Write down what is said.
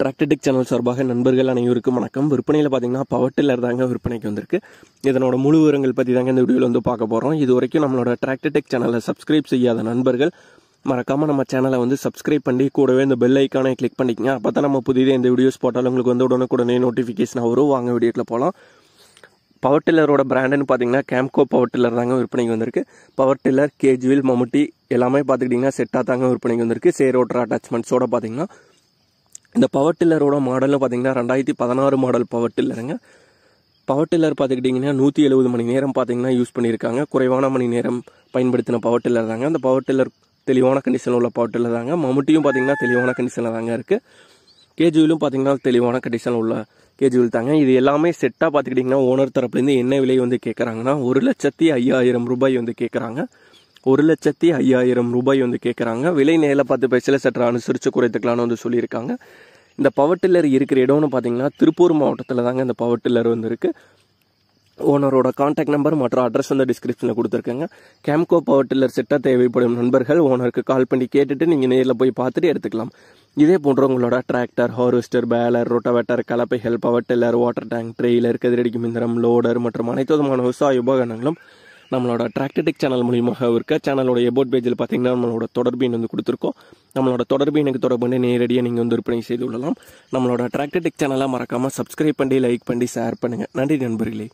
Tractor Tech channel சார்பாக நண்பர்கள் அனைவருக்கும் வணக்கம் விற்பனையில் பார்த்தீங்கன்னா பவர் டில்லர் தாங்க விற்பனைக்கு வந்திருக்கு இதனோட முழு விவரங்கள் பற்றி தாங்க இந்த வீடியோவில் வந்து பார்க்க போகிறோம் இது வரைக்கும் நம்மளோட டிராக்டர்டெக் சேனலை சப்ஸ்கிரைப் செய்யாத நண்பர்கள் மறக்காமல் நம்ம சேனலை வந்து சப்ஸ்கிரைப் பண்ணி கூடவே இந்த பெல் ஐக்கானை கிளிக் பண்ணிக்கங்க அப்போ தான் நம்ம புதிய இந்த வீடியோஸ் போட்டாலும் உங்களுக்கு வந்து உடனுக்குடனே நோட்டிஃபிகேஷனாக வரும் வாங்க வீடியோக்கில் போகலாம் பவர் டில்லரோட பிராண்டுன்னு பார்த்தீங்கன்னா கேம்கோ பவர் டில்லர் தாங்க விற்பனைக்கு வந்திருக்கு பவர் டில்லர் கேஜ்வில் மம்முட்டி எல்லாமே பார்த்துக்கிட்டிங்கன்னா செட்டாக தாங்க விற்பனைக்கு வந்திருக்கு சேரோட்ரா அட்டாச்மெண்ட்ஸோட பார்த்தீங்கன்னா இந்த பவர் டில்லரோட மாடல்னு பார்த்தீங்கன்னா ரெண்டாயிரத்தி பதினாறு மாடல் பவர் டில்லருங்க பவர் டில்லர் பார்த்துக்கிட்டிங்கன்னா நூற்றி எழுபது மணி நேரம் பார்த்தீங்கன்னா யூஸ் பண்ணியிருக்காங்க குறைவான மணி நேரம் பயன்படுத்தின பவர் டில்லர் தாங்க அந்த பவர் டில்லர் தெளிவான கண்டிஷனில் உள்ள பவர் டில்லர் தாங்க மம்முட்டியும் பார்த்தீங்கன்னா தெளிவான கண்டிஷனில் தாங்க இருக்குது கேஜுவிலும் பார்த்தீங்கன்னா தெளிவான கண்டிஷனில் உள்ள கேஜுவில் தாங்க இது எல்லாமே செட்டாக பார்த்துக்கிட்டிங்கன்னா ஓனர் தரப்புலேருந்து என்ன விலை வந்து கேட்குறாங்கன்னா ஒரு லட்சத்தி ஐயாயிரம் ரூபாய் வந்து கேட்குறாங்க ஒரு லட்சத்தி ஐயாயிரம் ரூபாய் வந்து கேட்குறாங்க விலை நேரில் பார்த்து பேசல சற்று அனுசரித்து குறைத்துக்கலான்னு வந்து சொல்லியிருக்காங்க இந்த பவர் டில்லர் இருக்கிற இடம்னு பார்த்தீங்கன்னா திருப்பூர் மாவட்டத்தில் தாங்க இந்த பவர் டில்லர் வந்து இருக்குது ஓனரோட காண்டாக்ட் நம்பர் மற்றும் அட்ரஸ் வந்து டிஸ்கிரிப்ஷனில் கொடுத்துருக்கேங்க கேம்கோ பவர் டில்லர் செட்டாக தேவைப்படும் நண்பர்கள் ஓனருக்கு கால் பண்ணி கேட்டுட்டு நீங்கள் நேரில் போய் பார்த்துட்டு எடுத்துக்கலாம் இதே போன்ற உங்களோட டிராக்டர் ஹார்வெஸ்டர் பேலர் ரொட்டவேட்டர் கலப்பைகள் power tiller water tank trailer கதிரடிக்கும் மிந்திரம் லோடர் மற்றும் அனைத்து விதமான விவசாய உபகரணங்களும் நம்மளோட டிராக்டடிக் சேனல் மூலியமாக இருக்க சேனலோட எபோட் பேஜில் பார்த்தீங்கன்னா நம்மளோட தொடர்பு வந்து கொடுத்துருக்கோம் நம்மளோட தொடர்பு எனக்கு தொடர்பு நேரடியாக நீங்கள் வந்து விற்பனை செய்து கொள்ளலாம் நம்மளோட டிராக்டடிக் சேனலாக மறக்காமல் சப்ஸ்கிரைப் பண்ணி லைக் பண்ணி ஷேர் பண்ணுங்கள் நன்றி நண்பர்களே